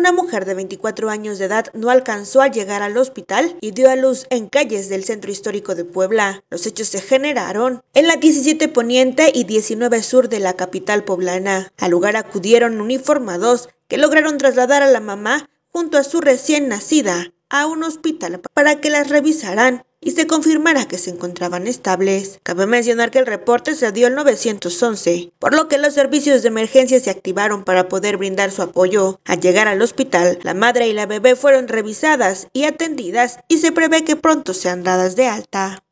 Una mujer de 24 años de edad no alcanzó a llegar al hospital y dio a luz en calles del centro histórico de Puebla. Los hechos se generaron en la 17 Poniente y 19 Sur de la capital poblana. Al lugar acudieron uniformados que lograron trasladar a la mamá junto a su recién nacida a un hospital para que las revisaran y se confirmara que se encontraban estables. Cabe mencionar que el reporte se dio el 911, por lo que los servicios de emergencia se activaron para poder brindar su apoyo. Al llegar al hospital, la madre y la bebé fueron revisadas y atendidas y se prevé que pronto sean dadas de alta.